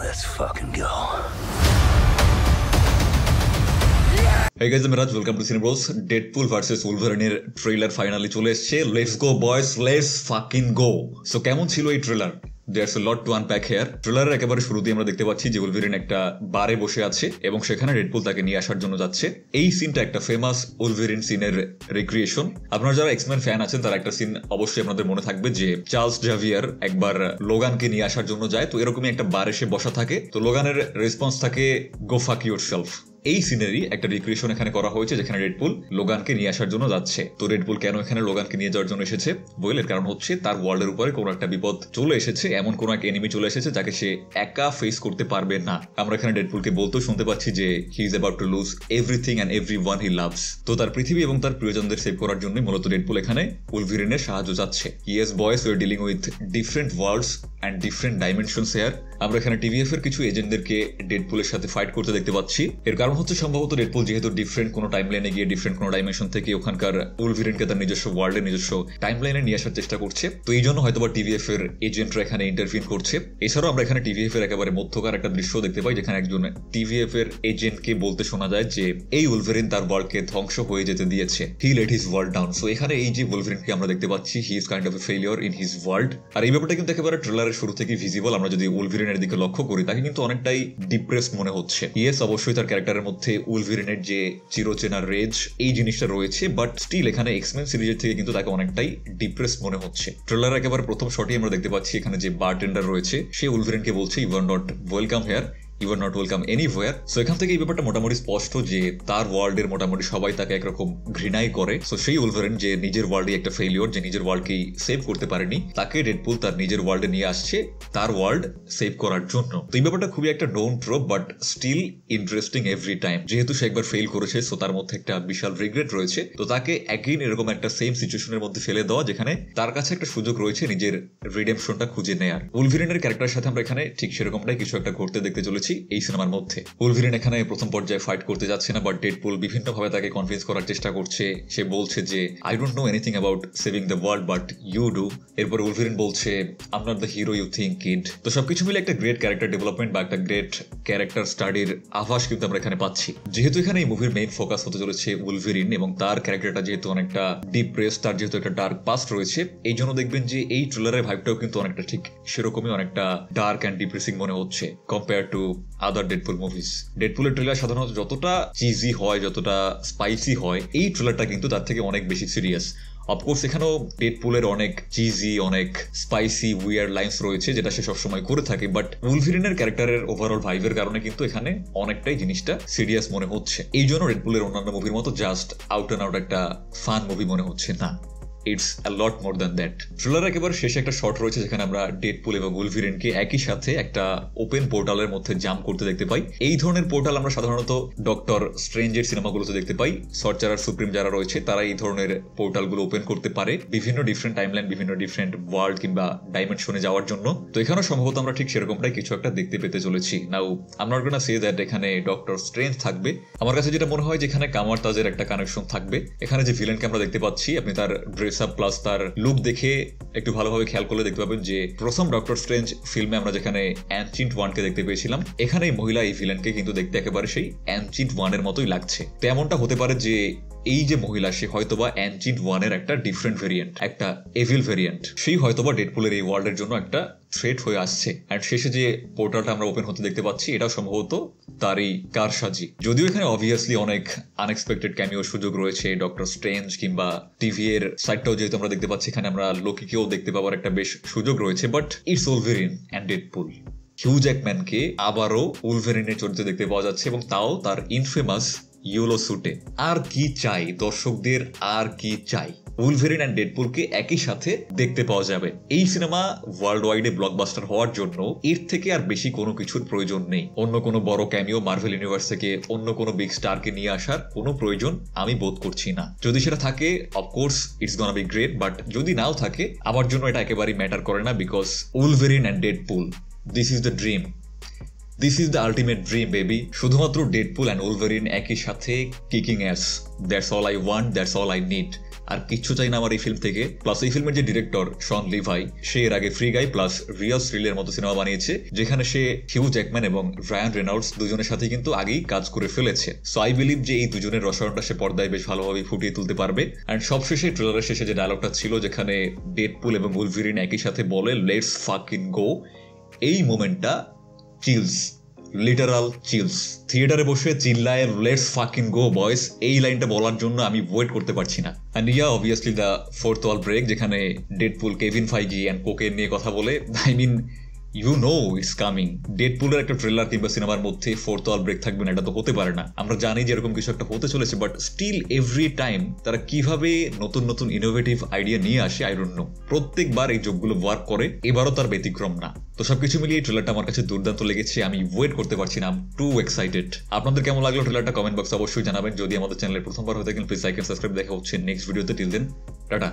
Let's fucking go. Hey guys, I'm Raj. Welcome to Cine Bros. Deadpool vs Wolverine trailer finally finally চলে এসেছে Let's গো বয়েস let's fucking go so কেমন ছিল এই trailer there's a lot to unpack here ট্রেলারের একেবারে শুরুতেই আমরা দেখতে পাচ্ছি যে উলভেরিন একটা বারে বসে আছে এবং সেখানে রেডপুল তাকে নিয়ে আসার জন্য যাচ্ছে এই সিনটা একটা ফেমাস উলভেরিন সিনের রিক্রিয়েশন আপনারা যারা এক্সম্যান ফ্যান আছেন তারা একটা সিন অবশ্যই আপনাদের মনে থাকবে যে চার্লস জাভিয়ার একবার লোগানকে নিয়ে আসার জন্য যায় তো এরকমই একটা বারে সে বসা থাকে তো লোগানের রেসপন্স থাকে গো ফাক ইউর সেলফ এই সিনারি একটা রিক্রিয়েশন এখানে করা হয়েছে যেখানে রেডপুল লোগানকে নিয়ে আসার জন্য যাচ্ছে তো রেডপুল কেন এখানে লোগানকে নিয়ে যাওয়ার জন্য এসেছে বয়েলের কারণ হচ্ছে তার ওয়ার্ল্ডের উপরে কোনো একটা বিপদ চলে এসেছে এমন কোনো এক এনিমি চলে এসেছে যাকে সে একা ফেস করতে পারবে না আমরা এখানে রেডপুলকে বলতেও শুনতে পাচ্ছি যে he is about to lose everything and everyone he loves তো তার পৃথিবী এবং তার প্রিয়জনদের সেভ করার জন্য মূলত রেডপুল এখানে উলভিরিনের সাহায্য যাচ্ছে yes boys we're dealing with different worlds and different dimension here আমরা এখানে টিভিএফ এর কিছু এজেন্টদেরকে ডেডপুলের সাথে ফাইট করতে দেখতে পাচ্ছি এর কারণ হচ্ছে সম্ভবত রেডপুল যেহেতু ডিফারেন্ট কোনো টাইম লাইনে গিয়ে ডিফারেন্ট কোনো ডাইমেনশন থেকে ওখানকার উলভিরেনকে তার নিজস্ব ওয়ার্ল্ডে নিজস্ব টাইম লাইনে নিয়ে আসার চেষ্টা করছে তো এই জন্য হয়তো বা টিভিএফ এর এজেন্টরা এখানে ইন্টারভিউ করছে এছাড়াও আমরা এখানে টিভিএফ এর একেবারে মধ্যকার একটা দৃশ্য দেখতে পাই যেখানে একজন টিভিএফ এর এজেন্টকে বলতে শোনা যায় যে এই উলভেরিন তার ওয়ার্ল্ডকে ধ্বংস হয়ে যেতে দিয়েছে he let his world down so এখানে এই যে কে আমরা দেখতে পাচ্ছি he is kind of a failure in his world আর এই ব্যাপারটা কিন্তু একেবারে ট্রেলারের শুরু থেকে ভিজিবল আমরা যদি এর দিকে লক্ষ্য করি তাকে কিন্তু অনেকটাই ডিপ্রেস মনে হচ্ছে ইয়েস অবশ্যই তার ক্যারেক্টার ক্যারেক্টারের মধ্যে উলভিরিনের যে চিরচেনার রেজ এই জিনিসটা রয়েছে বাট স্টিল এখানে এক্সমেন সিরিজের থেকে কিন্তু তাকে অনেকটাই ডিপ্রেস মনে হচ্ছে ট্রেলার একেবারে প্রথম শটে আমরা দেখতে পাচ্ছি এখানে যে বারটেন্ডার রয়েছে সে উলভিরিনকে বলছে you are not welcome here you are not welcome anywhere so এখান থেকে এই ব্যাপারটা মোটামুটি স্পষ্ট যে তার ওয়ার্ল্ড এর মোটামুটি সবাই তাকে একরকম ঘৃণাই করে সো সেই উলভারেন যে নিজের ওয়ার্ল্ডে একটা ফেলিওর যে নিজের ওয়ার্ল্ডকেই সেভ করতে পারেনি তাকে রেডপুল তার নিজের ওয়ার্ল্ডে নিয়ে আসছে তার ওয়ার্ল্ড সেভ করার জন্য তো এই ব্যাপারটা খুবই একটা ডোন ট্রো but still interesting every time যেহেতু সে একবার ফেল করেছে সো তার মধ্যে একটা বিশাল রিগ্রেট রয়েছে তো তাকে একদিন এরকম একটা সেম সিচুয়েশনের মধ্যে ফেলে দেওয়া যেখানে তার কাছে একটা সুযোগ রয়েছে নিজের রিডেমশনটা খুঁজে নেয়ার উলভিরেনের ক্যারেক্টার সাথে আমরা এখানে ঠিক সেরকমটাই কিছু একটা করতে দেখতে চলেছি যাচ্ছি এই সিনেমার মধ্যে উলভিরিন এখানে প্রথম পর্যায়ে ফাইট করতে যাচ্ছে না বাট পুল বিভিন্ন ভাবে তাকে কনভিন্স করার চেষ্টা করছে সে বলছে যে I don't know anything about saving the world but you do এরপর উলভিরেন বলছে I'm not the hero you think kid তো সবকিছু মিলে একটা গ্রেট ক্যারেক্টার ডেভেলপমেন্ট বা একটা গ্রেট ক্যারেক্টার স্টাডির আভাস কিন্তু আমরা এখানে পাচ্ছি যেহেতু এখানে এই মুভির মেইন ফোকাস হতে চলেছে উলভেরিন এবং তার ক্যারেক্টারটা যেহেতু অনেকটা ডিপ্রেস তার যেহেতু একটা ডার্ক পাস্ট রয়েছে এই জন্য দেখবেন যে এই ট্রেলারের ভাইবটাও কিন্তু অনেকটা ঠিক সেরকমই অনেকটা ডার্ক অ্যান্ড ডিপ্রেসিং মনে হচ্ছে compare to other Deadpool movies ডেডপুলের ট্রেলার সাধারণত যতটা চিজি হয় যতটা স্পাইসি হয় এই ট্রেলারটা কিন্তু তার থেকে অনেক বেশি সিরিয়াস অফকোর্স এখানেও ডেডপুলের অনেক চিজি অনেক স্পাইসি উইয়ার লাইন্স রয়েছে যেটা সে সবসময় করে থাকে বাট উলভিরিনের ক্যারেক্টারের ওভারঅল ভাইভের কারণে কিন্তু এখানে অনেকটাই জিনিসটা সিরিয়াস মনে হচ্ছে এই জন্য রেডপুলের অন্যান্য মুভির মতো জাস্ট আউট অ্যান্ড আউট একটা ফান মুভি মনে হচ্ছে না it's a lot lot more than that trailer একেবারে শেষে একটা শট রয়েছে যেখানে আমরা পুল এবং উলভিরেনকে একই সাথে একটা ওপেন পোর্টালের মধ্যে জাম্প করতে দেখতে পাই এই ধরনের পোর্টাল আমরা সাধারণত ডক্টর স্ট্রেঞ্জের সিনেমাগুলোতে দেখতে পাই সরচারার সুপ্রিম যারা রয়েছে তারা এই ধরনের পোর্টালগুলো ওপেন করতে পারে বিভিন্ন ডিফারেন্ট টাইমলাইন বিভিন্ন ডিফারেন্ট ওয়ার্ল্ড কিংবা ডাইমেনশনে যাওয়ার জন্য তো এখানেও সম্ভবত আমরা ঠিক সেরকমটাই কিছু একটা দেখতে পেতে চলেছি নাও আমরা গোনা সে দ্যাট এখানে ডক্টর স্ট্রেঞ্জ থাকবে আমার কাছে যেটা মনে হয় যেখানে কামার তাজের একটা কানেকশন থাকবে এখানে যে ভিলেনকে আমরা দেখতে পাচ্ছি আপনি তার ড্রেস মেকআপ প্লাস তার লুক দেখে একটু ভালোভাবে খেয়াল করলে দেখতে পাবেন যে প্রথম ডক্টর স্ট্রেঞ্জ ফিল্মে আমরা যেখানে অ্যানচিন্ট ওয়ানকে দেখতে পেয়েছিলাম এখানে মহিলা এই ভিলেনকে কিন্তু দেখতে একেবারে সেই অ্যানচিন্ট ওয়ানের মতোই লাগছে তেমনটা হতে পারে যে এই যে মহিলা সে হয়তোবা অ্যান্টিড ওয়ানের একটা ডিফারেন্ট ভেরিয়েন্ট একটা এভিল ভেরিয়েন্ট সেই হয়তোবা ডেডপুলের এই ওয়ার্ল্ডের জন্য একটা থ্রেট হয়ে আসছে অ্যান্ড শেষে যে পোর্টালটা আমরা ওপেন হতে দেখতে পাচ্ছি এটা সম্ভবত তারই কারসাজি যদিও এখানে অবভিয়াসলি অনেক আনএক্সপেক্টেড ক্যামিও সুযোগ রয়েছে ডক্টর স্ট্রেঞ্জ কিংবা টিভি এর সাইডটাও যেহেতু আমরা দেখতে পাচ্ছি এখানে আমরা লোকিকেও দেখতে পাওয়ার একটা বেশ সুযোগ রয়েছে but it's Wolverine and Deadpool Hugh জ্যাকম্যানকে আবারও উলভেরিনের চরিত্রে দেখতে পাওয়া যাচ্ছে এবং তাও তার ইনফেমাস ইউলো সুটে আর কি চাই দর্শকদের আর কি চাই উলভেরিন অ্যান্ড ডেডপুলকে একই সাথে দেখতে পাওয়া যাবে এই সিনেমা ওয়ার্ল্ড ওয়াইডে ব্লকবাস্টার হওয়ার জন্য এর থেকে আর বেশি কোনো কিছুর প্রয়োজন নেই অন্য কোনো বড় ক্যামিও মার্ভেল ইউনিভার্স থেকে অন্য কোনো বিগ স্টারকে নিয়ে আসার কোনো প্রয়োজন আমি বোধ করছি না যদি সেটা থাকে of course it's gonna be great but যদি নাও থাকে আমার জন্য এটা একেবারেই ম্যাটার করে না because Wolverine and Deadpool this is the dream this is the ultimate dream baby শুধুমাত্র ডেডপুল অ্যান্ড ওলভারিন একই সাথে kicking ass that's all I want that's all I need আর কিচ্ছু চাই না আমার এই ফিল্ম থেকে প্লাস এই ফিল্মের যে ডিরেক্টর শন লিভাই সে এর আগে ফ্রি গাই প্লাস রিয়াস রিলের মতো সিনেমা বানিয়েছে যেখানে সে হিউ জ্যাকম্যান এবং রায়ান রেনার্ডস দুজনের সাথে কিন্তু আগেই কাজ করে ফেলেছে সো আই বিলিভ যে এই দুজনের রসায়নটা সে পর্দায় বেশ ভালোভাবে ফুটিয়ে তুলতে পারবে অ্যান্ড সবশেষে ট্রেলারের শেষে যে ডায়লগটা ছিল যেখানে ডেডপুল এবং উলভিরিন একই সাথে বলে লেটস ফাক ইন গো এই মোমেন্টটা চিলস লিটারাল চিলস থিয়েটারে বসে চিল্লায় লেটস ফাকিং গো বয়েস এই লাইনটা বলার জন্য আমি ওয়েট করতে পারছি না and yeah obviously the fourth wall break যেখানে ডেডপুল কেভিন ফাইগি অ্যান্ড কোকে নিয়ে কথা বলে I mean you know it's coming ডেডপুলের একটা ট্রেলার কিংবা সিনেমার মধ্যে ফোর্থ অল ব্রেক থাকবে না এটা তো হতে পারে না আমরা জানি যে এরকম কিছু একটা হতে চলেছে বাট স্টিল এভরি টাইম তারা কিভাবে নতুন নতুন ইনোভেটিভ আইডিয়া নিয়ে আসে আই ডোন্ট নো প্রত্যেকবার এই যোগগুলো ওয়ার্ক করে এবারও তার ব্যতিক্রম না তো সবকিছু মিলিয়ে ট্রেলারটা আমার কাছে দুর্দান্ত লেগেছে আমি ওয়েট করতে পারছি না টু এক্সাইটেড আপনাদের কেমন লাগলো ট্রেলারটা কমেন্ট বক্সে অবশ্যই জানাবেন যদি আমাদের চ্যানেলে প্রথমবার হয়ে থাকেন প্লিজ লাইক সাবস্ক্রাইব দেখা হচ্ছে নেক্সট ভিডিওতে টিল দেন টাটা